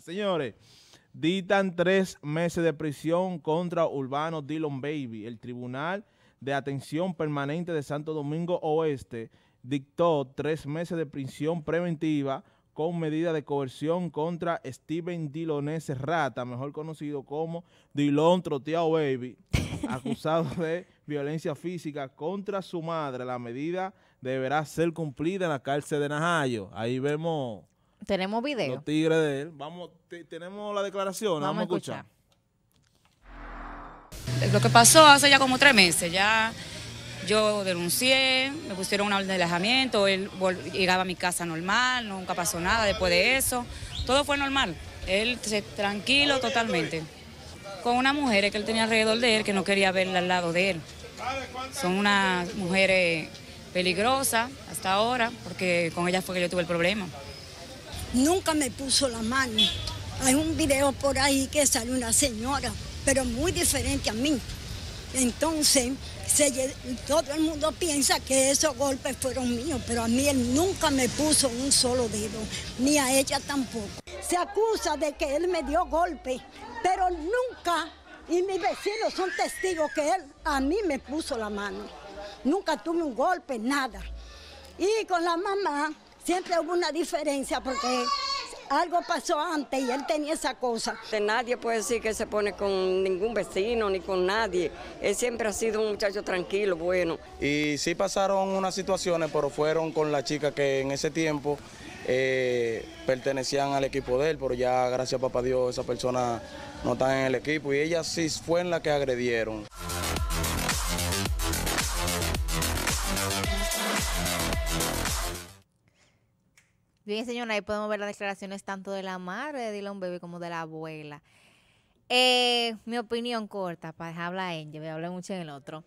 Señores, dictan tres meses de prisión contra Urbano Dillon Baby. El Tribunal de Atención Permanente de Santo Domingo Oeste dictó tres meses de prisión preventiva con medida de coerción contra Steven Dilones Rata, mejor conocido como Dillon Troteado Baby, acusado de violencia física contra su madre. La medida deberá ser cumplida en la cárcel de Najayo. Ahí vemos tenemos video. Los tigres de él. Vamos, tenemos la declaración, vamos, a escuchar. Eh, lo que pasó hace ya como tres meses, ya yo denuncié, me pusieron una orden de alejamiento, él llegaba a mi casa normal, nunca pasó nada después de eso, todo fue normal, él se, tranquilo totalmente, con una mujer que él tenía alrededor de él que no quería verla al lado de él. Son unas mujeres peligrosas hasta ahora, porque con ellas fue que yo tuve el problema nunca me puso la mano. Hay un video por ahí que sale una señora, pero muy diferente a mí. Entonces, todo el mundo piensa que esos golpes fueron míos, pero a mí él nunca me puso un solo dedo, ni a ella tampoco. Se acusa de que él me dio golpe, pero nunca, y mis vecinos son testigos que él a mí me puso la mano. Nunca tuve un golpe, nada. Y con la mamá, Siempre hubo una diferencia porque algo pasó antes y él tenía esa cosa. Nadie puede decir que se pone con ningún vecino ni con nadie. Él siempre ha sido un muchacho tranquilo, bueno. Y sí pasaron unas situaciones, pero fueron con la chica que en ese tiempo eh, pertenecían al equipo de él, pero ya gracias a papá Dios esa persona no está en el equipo y ella sí fue la que agredieron. Bien, señora, ahí podemos ver las declaraciones tanto de la madre de Dylan Baby como de la abuela. Eh, mi opinión corta, para dejar hablar en yo, voy mucho en el otro.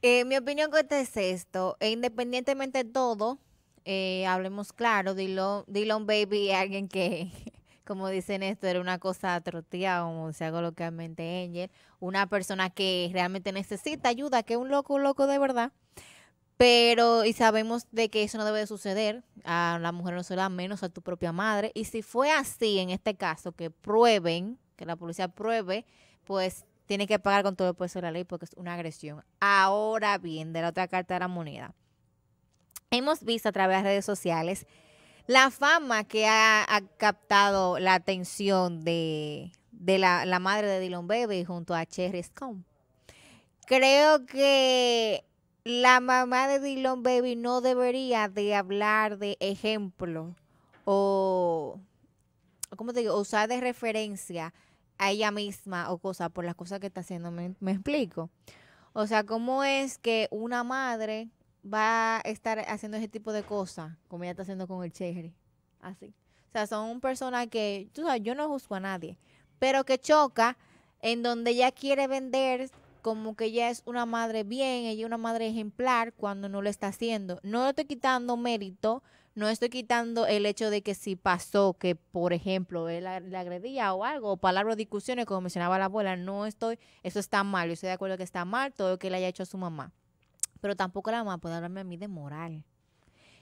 Eh, mi opinión corta es esto, e independientemente de todo, eh, hablemos claro, Dylan, Baby es alguien que, como dicen esto, era una cosa troteada, como se localmente Angel, una persona que realmente necesita ayuda, que es un loco, un loco de verdad. Pero, y sabemos de que eso no debe suceder, a la mujer no se menos a tu propia madre. Y si fue así en este caso, que prueben, que la policía pruebe, pues tiene que pagar con todo el peso de la ley porque es una agresión. Ahora bien, de la otra carta de la moneda, hemos visto a través de redes sociales la fama que ha, captado la atención de, la, la, madre de Dylan Baby junto a Cherry Scone. Creo que la mamá de Dylan Baby no debería de hablar de ejemplo o, ¿cómo te digo? Usar de referencia a ella misma o cosas por las cosas que está haciendo. ¿Me, explico? O sea, ¿cómo es que una madre va a estar haciendo ese tipo de cosas como ella está haciendo con el Cherry? Así. O sea, son personas que, tú sabes, yo no juzgo a nadie, pero que choca en donde ella quiere vender como que ella es una madre bien, ella es una madre ejemplar cuando no lo está haciendo. No estoy quitando mérito, no estoy quitando el hecho de que si pasó que, por ejemplo, él le agredía o algo, o palabras discusiones, como mencionaba la abuela, no estoy, eso está mal, yo estoy de acuerdo que está mal todo lo que le haya hecho a su mamá. Pero tampoco la mamá puede hablarme a mí de moral.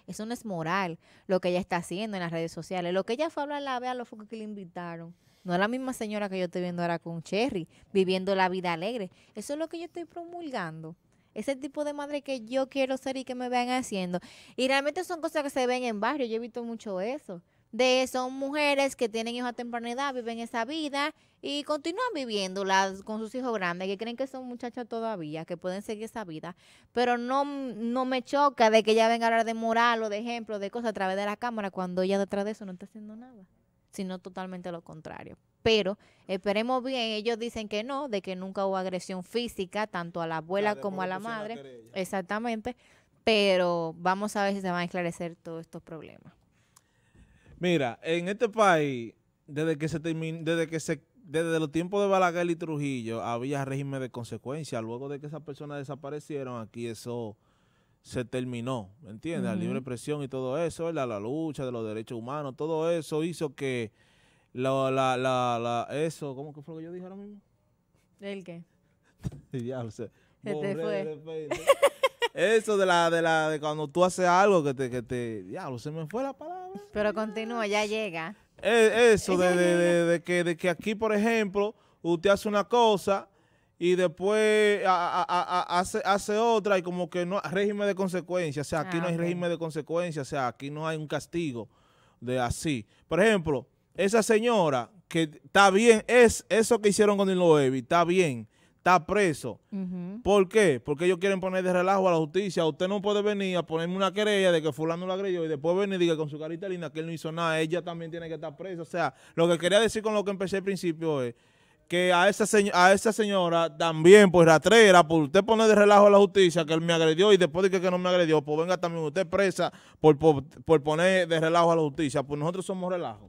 Eso no es moral lo que ella está haciendo en las redes sociales. Lo que ella fue a hablar, la vea los focos que le invitaron. No es la misma señora que yo estoy viendo ahora con Cherry, viviendo la vida alegre. Eso es lo que yo estoy promulgando. Ese tipo de madre que yo quiero ser y que me vean haciendo. Y realmente son cosas que se ven en barrio. Yo he visto mucho eso. De son mujeres que tienen hijos a temprana edad, viven esa vida y continúan viviéndola con sus hijos grandes, que creen que son muchachas todavía, que pueden seguir esa vida. Pero no, no me choca de que ya venga a hablar de moral o de ejemplo, de cosas a través de la cámara, cuando ella detrás de eso no está haciendo nada sino totalmente lo contrario. Pero esperemos bien, ellos dicen que no, de que nunca hubo agresión física, tanto a la abuela como a la madre. Exactamente. Pero vamos a ver si se van a esclarecer todos estos problemas. Mira, en este país, desde que se terminó, desde que se desde los tiempos de Balaguer y Trujillo había régimen de consecuencia. Luego de que esas personas desaparecieron, aquí eso se terminó, ¿me entiendes? La libre expresión y todo eso, la lucha de los derechos humanos, todo eso hizo que la, la, la, la eso, ¿cómo que fue lo que yo dije ahora mismo? ¿El qué? lo sé. se te fue. Eso de la, de la, de cuando tú haces algo que te, que te, diablo, se me fue la palabra. Pero continúa, ya llega. Eh, eso, de, de, de, que, de que aquí, por ejemplo, usted hace una cosa y después hace, otra y como que no régimen de consecuencias, o sea, aquí ah, no hay régimen de consecuencias, o sea, aquí no hay un castigo de así. Por ejemplo, esa señora que está bien, es eso que hicieron con Inloevi, está bien, está preso. ¿Por qué? Porque ellos quieren poner de relajo a la justicia. Usted no puede venir a ponerme una querella de que fulano la agredió y después venir y diga con su carita linda que él no hizo nada, ella también tiene que estar presa. O sea, lo que quería decir con lo que empecé al principio es que a esa, señora también, pues ratrera, por usted poner de relajo a la justicia que él me agredió y después de que, no me agredió, pues venga también usted presa por, poner de relajo a la justicia, pues nosotros somos relajo.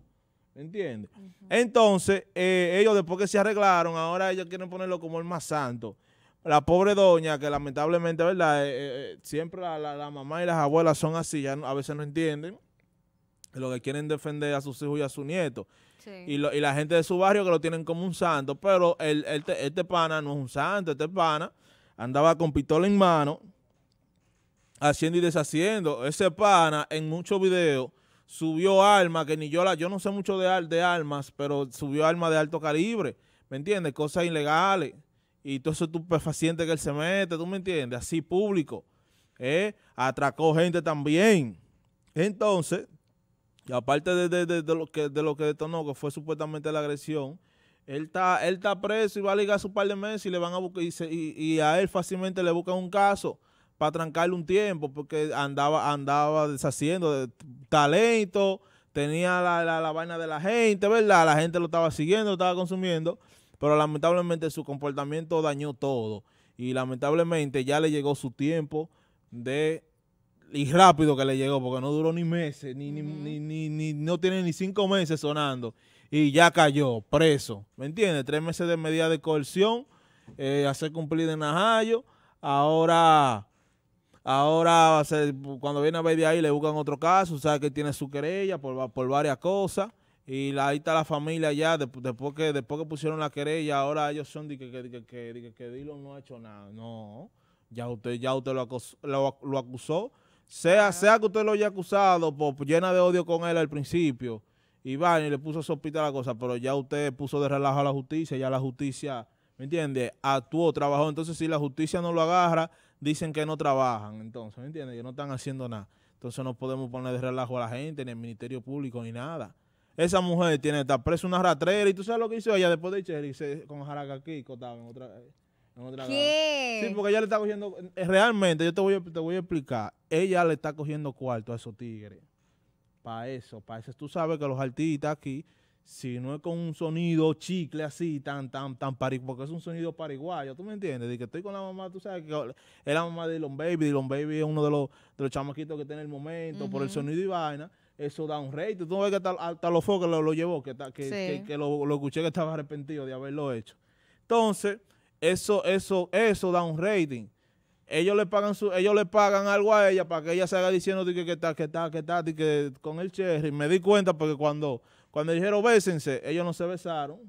¿Entiendes? Entonces, eh, ellos después que se arreglaron, ahora ellos quieren ponerlo como el más santo. La pobre doña, que lamentablemente, ¿verdad? Eh, eh, siempre la, mamá y las abuelas son así, ya a veces no entienden lo que quieren defender a sus hijos y a sus nietos. Y, la gente de su barrio que lo tienen como un santo, pero el, este pana no es un santo, este pana andaba con pistola en mano, haciendo y deshaciendo. Ese pana en muchos videos subió armas, que ni yo la, yo no sé mucho de, de armas, pero subió armas de alto calibre, ¿me entiendes? Cosas ilegales. Y todo eso estupefaciente que él se mete, ¿tú me entiendes? Así público. ¿eh? Atracó gente también. Entonces, aparte de, lo que, de lo que detonó, que fue supuestamente la agresión, él está, él está preso y va a ligar su par de meses y le van a buscar, y, a él fácilmente le buscan un caso para trancarle un tiempo, porque andaba, andaba deshaciendo de talento, tenía la, la, vaina de la gente, ¿verdad? La gente lo estaba siguiendo, lo estaba consumiendo, pero lamentablemente su comportamiento dañó todo. Y lamentablemente ya le llegó su tiempo de y rápido que le llegó, porque no duró ni meses, ni, ni, no tiene ni cinco meses sonando, y ya cayó, preso, ¿me entiendes? Tres meses de medida de coerción, eh, hacer cumplir de Najayo, ahora, ahora cuando viene a ver de ahí le buscan otro caso, sabe que tiene su querella por, por varias cosas, y la, ahí está la familia ya, después, que, después que pusieron la querella, ahora ellos son de que, que, no ha hecho nada, no, ya usted, ya usted lo acusó sea, que usted lo haya acusado, por, pues, pues, llena de odio con él al principio, y va y le puso sopita la cosa, pero ya usted puso de relajo a la justicia, ya la justicia, ¿me entiende? Actuó, trabajó. Entonces, si la justicia no lo agarra, dicen que no trabajan, entonces, ¿me entiende? Que no están haciendo nada. Entonces, no podemos poner de relajo a la gente, ni el Ministerio Público, ni nada. Esa mujer tiene, está presa una ratrera, y tú sabes lo que hizo ella después de Cherry con aquí, cotaba en otra... Eh, Sí, porque ella le está cogiendo. Eh, realmente, yo te voy, a, te voy a explicar. Ella le está cogiendo cuarto a esos tigres. Para eso, para eso. Tú sabes que los artistas aquí, si no es con un sonido chicle así, tan, tan, tan pariguayo, porque es un sonido pariguayo, ¿tú me entiendes? De que estoy con la mamá, tú sabes que es la mamá de Elon Baby. Dillon Baby es uno de los, de los chamaquitos que tiene el momento por el sonido y vaina eso da un rey. Tú ves que hasta, los focos lo, lo, llevó, que, que, lo, escuché que estaba arrepentido de haberlo hecho. Entonces, eso, eso, eso da un rating. Ellos le pagan ellos le pagan algo a ella para que ella se haga diciendo que, que está, que está, que está, que con el cherry. Me di cuenta porque cuando, cuando dijeron bésense, ellos no se besaron.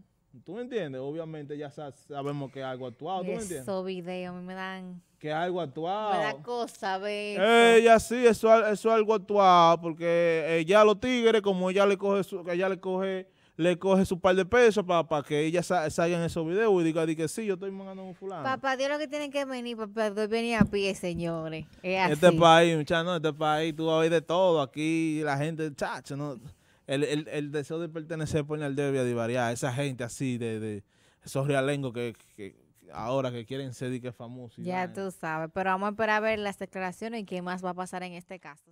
¿Tú me entiendes? Obviamente ya sabemos que algo actuado, ¿tú me Esos videos me dan... Que algo actuado. Me cosa ver. Ella eh, sí, eso, eso es algo actuado, porque ella eh, los tigres, como ella le coge, su, ella le coge le coge su par de pesos para que ella salga en esos videos y diga, que sí, yo estoy mandando un fulano. Papá Dios lo que tiene que venir, papá Dios venir a pie, señores. Es Este país, muchachos, no, este país, tú vas a de todo. Aquí la gente, chacho, no. El, el, el deseo de pertenecer pone al debe de variar. Esa gente así, de, de esos realengos que, que ahora que quieren ser y que famosos. famoso ya tú sabes, pero vamos a esperar a ver las declaraciones y qué más va a pasar en este caso.